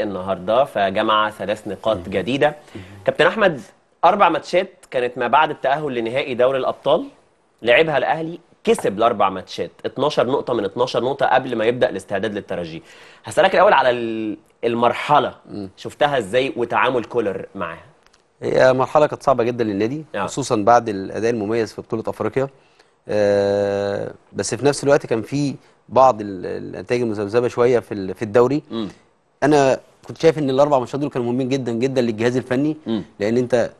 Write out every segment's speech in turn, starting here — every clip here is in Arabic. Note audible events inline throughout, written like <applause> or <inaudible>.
النهارده فجمع ثلاث نقاط جديده كابتن احمد اربع ماتشات كانت ما بعد التاهل لنهائي دوري الابطال لعبها الاهلي كسب الاربع ماتشات 12 نقطه من 12 نقطه قبل ما يبدا الاستعداد للترجي هسالك الاول على المرحله شفتها ازاي وتعامل كولر معاها هي مرحله كانت صعبه جدا للنادي يعني. خصوصا بعد الاداء المميز في بطوله افريقيا آه بس في نفس الوقت كان في بعض النتائج المذبذبه شويه في في الدوري م. انا كنت شايف ان الاربع ماتشات دول كانوا مهمين جدا جدا للجهاز الفني م. لان انت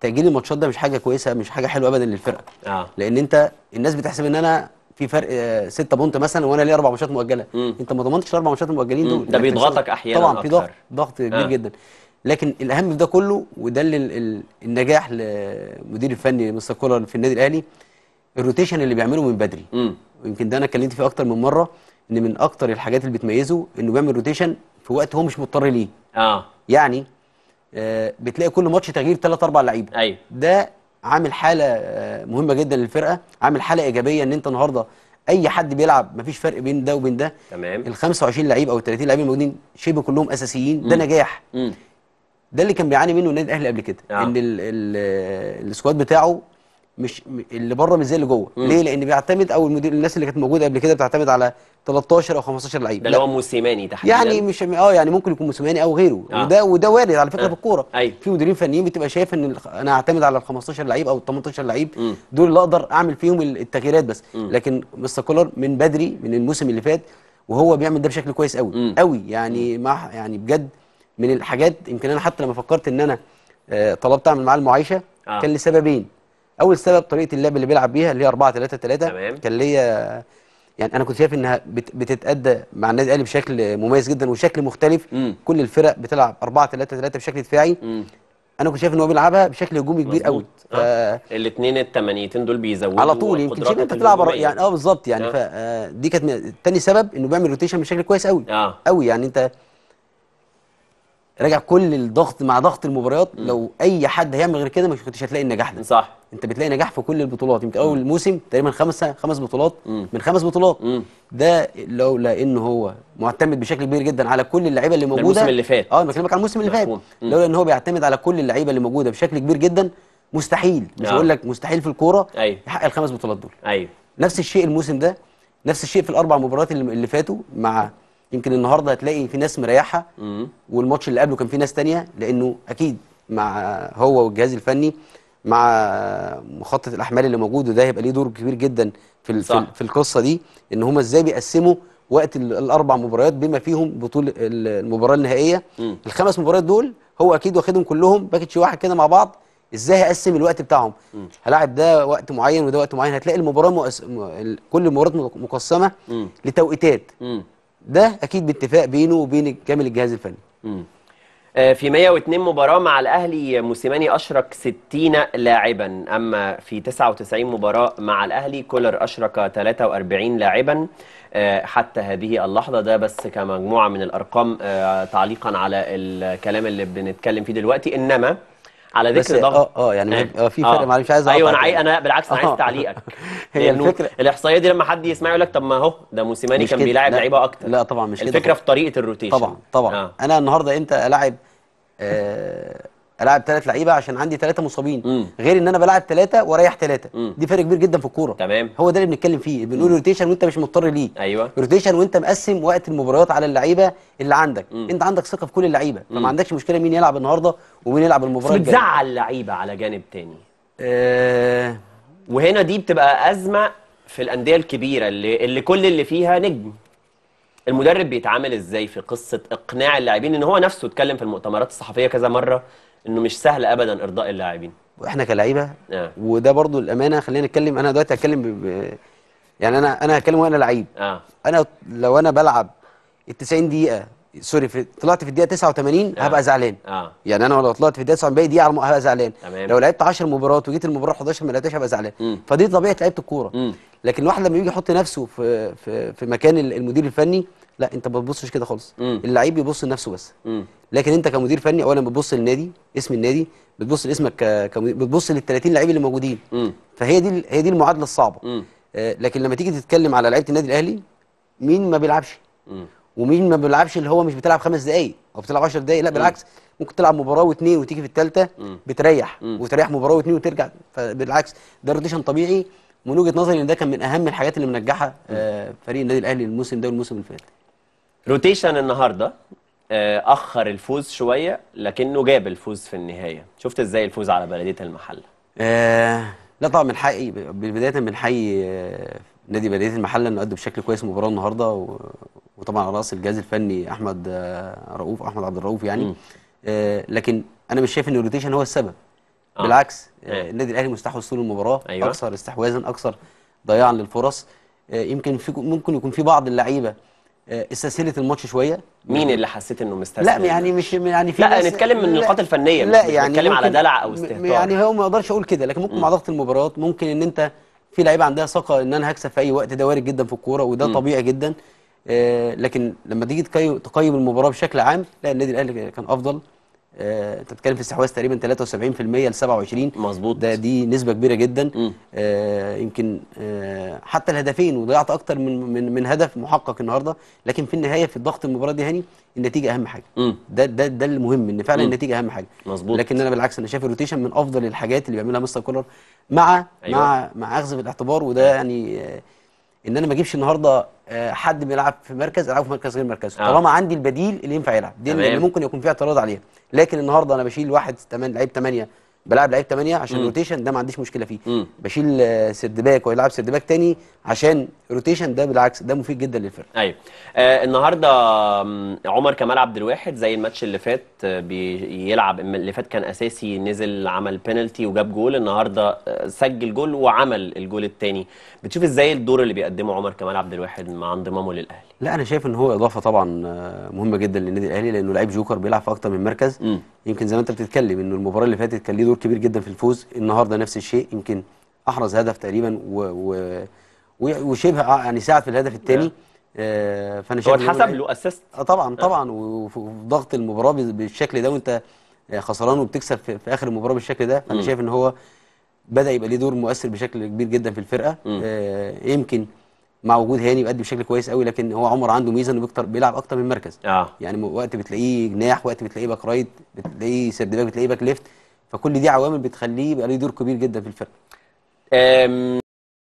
تاجيل الماتشات ده مش حاجه كويسه مش حاجه حلوه ابدا للفرقه آه. لان انت الناس بتحسب ان انا في فرق آه، ستة بونت مثلا وانا ليا اربع ماتشات مؤجله م. انت ما ضمنتش الاربع ماتشات المؤجلين دول ده بيضغطك احيانا طبعا في ضغط ضغط كبير آه. جدا لكن الاهم في ده كله وده اللي النجاح للمدير الفني مستر كولر في النادي الاهلي الروتيشن اللي بيعمله من بدري ويمكن ده انا اتكلمت فيه اكتر من مره ان من اكتر الحاجات اللي بتميزه انه بيعمل روتيشن في وقت هو مش مضطر ليه اه يعني آه بتلاقي كل ماتش تغيير ثلاث اربع لعيبه ايوه ده عامل حاله آه مهمه جدا للفرقه عامل حاله ايجابيه ان انت النهارده اي حد بيلعب مفيش فرق بين ده وبين ده تمام ال 25 لعيب او ال 30 لعيب الموجودين شبه كلهم اساسيين ده م. نجاح م. ده اللي كان بيعاني منه النادي الاهلي قبل كده آه. ان آه، السكواد بتاعه مش اللي بره مش زي اللي جوه ليه لان بيعتمد او المدير الناس اللي كانت موجوده قبل كده بتعتمد على 13 او 15 لعيب ده اللي هو موسيماني تحديدا يعني مش اه يعني ممكن يكون موسيماني او غيره آه. وده وده وارد على فكره آه. في الكوره أيوه. في مديرين فنيين بتبقى شايف ان انا اعتمد على ال 15 لعيب او ال 18 لعيب دول اللي اقدر اعمل فيهم التغييرات بس م. لكن مستر كولر من بدري من الموسم اللي فات وهو بيعمل ده بشكل كويس قوي م. قوي يعني مع يعني بجد من الحاجات يمكن انا حتى لما فكرت ان انا آه، طلبت اعمل معاه المعايشه آه. كان لسببين اول سبب طريقه اللعب اللي بيلعب بيها اللي هي 4 3 3 كان ليا يعني انا كنت شايف انها بتتادى مع النادي الاهلي بشكل مميز جدا وشكل مختلف مم. كل الفرق بتلعب 4 3 3 بشكل دفاعي مم. انا كنت شايف ان هو بيلعبها بشكل هجومي كبير قوي ف... آه. الاثنين التمانيتين دول بيزودوا على طول يمكن شايف انت بتلعب يعني اه بالظبط يعني آه. فدي آه، كانت تاني سبب انه بيعمل روتيشن بشكل كويس قوي آه. قوي يعني انت راجع كل الضغط مع ضغط المباريات م. لو اي حد هيعمل غير كده ما كنتش هتلاقي النجاح ده صح انت بتلاقي نجاح في كل البطولات يمكن اول موسم تقريبا خمسه خمس بطولات م. من خمس بطولات م. ده لولا ان هو معتمد بشكل كبير جدا على كل اللعيبه اللي موجوده الموسم اللي فات اه انا بكلمك على الموسم اللي فات لولا ان هو بيعتمد على كل اللعيبه اللي موجوده بشكل كبير جدا مستحيل مش نعم. هقول لك مستحيل في الكوره أيوه. يحقق الخمس بطولات دول ايوه نفس الشيء الموسم ده نفس الشيء في الاربع مباريات اللي فاتوا مع يمكن النهارده هتلاقي في ناس مريحه والماتش اللي قبله كان في ناس تانية لانه اكيد مع هو والجهاز الفني مع مخطط الاحمال اللي موجود وده هيبقى ليه دور كبير جدا في صح. في القصه دي ان هم ازاي بيقسموا وقت الاربع مباريات بما فيهم بطوله المباراه النهائيه م. الخمس مباريات دول هو اكيد واخدهم كلهم باكج واحد كده مع بعض ازاي هقسم الوقت بتاعهم هلاعب ده وقت معين وده وقت معين هتلاقي المباراه مؤس... كل المباريات مقسمه م. لتوقيتات م. ده اكيد باتفاق بينه وبين كامل الجهاز الفني آه، في 102 مباراة مع الأهلي موسيماني أشرك 60 لاعبا أما في 99 مباراة مع الأهلي كولر أشرك 43 لاعبا آه، حتى هذه اللحظة ده بس كمجموعة من الأرقام آه، تعليقا على الكلام اللي بنتكلم فيه دلوقتي إنما على ذكر ضغط اه اه يعني اه في فرق آه. معلش مش عايز ايوه انا انا بالعكس انا عايز آه. تعليقك <laughs> هي الفكره الاحصائيه دي لما حد يسمع يقول لك طب ما اهو ده موسيماني كان بيلاعب لعيبه اكتر لا طبعا مش الفكره في طريقه الروتيشن طبعا طبعا آه. انا النهارده انت الاعب <laughs> العب ثلاث لعيبه عشان عندي ثلاثه مصابين مم. غير ان انا بلعب ثلاثه واريح ثلاثه دي فرق كبير جدا في الكوره تمام هو ده اللي بنتكلم فيه بنقول روتيشن وانت مش مضطر ليه ايوه روتيشن وانت مقسم وقت المباريات على اللعيبه اللي عندك مم. انت عندك ثقه في كل اللعيبه فما عندكش مشكله مين يلعب النهارده ومين يلعب المباراه الجايه بتزعل اللعيبه على جانب ثاني آه... وهنا دي بتبقى ازمه في الانديه الكبيره اللي, اللي كل اللي فيها نجم المدرب بيتعامل ازاي في قصه اقناع اللاعبين ان هو نفسه اتكلم في المؤتمرات الصحفيه كذا مره انه مش سهل ابدا ارضاء اللاعبين واحنا كلاعيبه آه. وده برضو الامانه خلينا نتكلم انا دلوقتي هتكلم ب... يعني انا انا هتكلم وانا لعيب آه. انا لو انا بلعب ال 90 دقيقه سوري في طلعت في الدقيقه 89 آه. هبقى زعلان آه. يعني انا لو طلعت في الدقيقه 90 دقيقه على هبقى زعلان تمام. لو لعبت 10 مباريات وجيت المباراه 11 ما لعبتهاش هبقى زعلان م. فدي طبيعه لعيبه الكوره لكن الواحد لما يجي يحط نفسه في في في مكان المدير الفني لا انت ما بتبصش كده خالص اللعيب بيبص لنفسه بس مم. لكن انت كمدير فني اولا بتبص للنادي اسم النادي بتبص لاسمك ك... بتبص لل 30 لعيب اللي موجودين مم. فهي دي هي دي المعادله الصعبه آه لكن لما تيجي تتكلم على لعيبه النادي الاهلي مين ما بيلعبش مم. ومين ما بيلعبش اللي هو مش بتلعب خمس دقائق او بتلعب 10 دقائق لا بالعكس ممكن تلعب مباراه واثنين وتيجي في الثالثه بتريح وتريح مباراه واثنين وترجع فبالعكس ده روتيشن طبيعي من وجهه نظري ان ده كان من اهم الحاجات اللي منجحه آه، فريق النادي الاهلي الموسم ده والموسم اللي فات روتيشن النهارده آه، اخر الفوز شويه لكنه جاب الفوز في النهايه شفت ازاي الفوز على بلديه المحله آه لا طبعا بنحيي بدايه بنحيي آه، نادي بلديه المحله انه قدم بشكل كويس مباراه النهارده وطبعا على راس الجهاز الفني احمد آه، رؤوف احمد عبد الرؤوف يعني آه لكن انا مش شايف ان الروتيشن هو السبب آه. بالعكس آه. النادي الاهلي مستحوذ طول المباراه أيوة. اكثر استحواذا اكثر ضياعا للفرص يمكن في ممكن يكون في بعض اللعيبه آه، استسهلت الماتش شويه مين اللي حسيت انه مستسهل لا يعني مش يعني في لا نتكلم من النقاط الفنيه لا مش يعني نتكلم على دلع او استهتار يعني هو ما اقدرش اقول كده لكن ممكن مع ضغط المباراه ممكن ان انت في لعيبه عندها ثقه ان انا هكسب في اي وقت ده وارد جدا في الكوره وده م. طبيعي جدا آه لكن لما تيجي تقيم المباراه بشكل عام لا النادي الاهلي كان افضل آه، انت بتتكلم في استحواذ تقريبا 73% ل 27 مظبوط ده دي نسبه كبيره جدا آه يمكن آه حتى الهدفين وضيعت اكتر من من من هدف محقق النهارده لكن في النهايه في الضغط المباراه دي هاني يعني النتيجه اهم حاجه مم. ده ده ده المهم ان فعلا مم. النتيجه اهم حاجه مظبوط لكن انا بالعكس انا شايف الروتيشن من افضل الحاجات اللي بيعملها مستر كولر مع أيوة. مع مع اخذ بالاعتبار وده أيوة. يعني آه ان انا ما اجيبش النهارده آه، حد بيلعب في مركز العبه في مركز غير مركزه آه. طالما عندي البديل اللي ينفع يلعب دي اللي ممكن يكون فيها اعتراض عليها لكن النهارده انا بشيل واحد 8 لعيب 8 بلعب لعيب 8 عشان روتيشن ده ما عنديش مشكله فيه مم. بشيل سيرد باك ويلعب سيرد باك تاني عشان روتيشن ده بالعكس ده مفيد جدا للفرقه ايوه آه النهارده عمر كمال عبد الواحد زي الماتش اللي فات آه، بيلعب اللي فات كان اساسي نزل عمل بينالتي وجاب جول النهارده آه، سجل جول وعمل الجول الثاني بتشوف ازاي الدور اللي بيقدمه عمر كمال عبد الواحد مع انضمامه للاهلي لا انا شايف ان هو اضافه طبعا آه، مهمه جدا للنادي الاهلي لانه لعيب جوكر بيلعب في اكتر من مركز يمكن زي ما انت بتتكلم انه المباراه اللي فاتت كان ليه دور كبير جدا في الفوز النهارده نفس الشيء يمكن احرز هدف تقريبا و, و... وشبه يعني ساعد في الهدف الثاني آه فانا شايف هو اتحسب له اسيست اه طبعا طبعا وضغط المباراه بالشكل ده وانت خسران وبتكسب في, في اخر المباراه بالشكل ده فانا mm. شايف ان هو بدا يبقى ليه دور مؤثر بشكل كبير جدا في الفرقه mm. آه يمكن مع وجود هاني بيقدم بشكل كويس قوي لكن هو عمر عنده ميزه انه بيكتر بيلعب اكتر من مركز آه. يعني وقت بتلاقيه جناح وقت بتلاقيه باك رايت بتلاقيه سيرد باك بتلاقيه باك ليفت فكل دي عوامل بتخليه يبقى له دور كبير جدا في الفرقه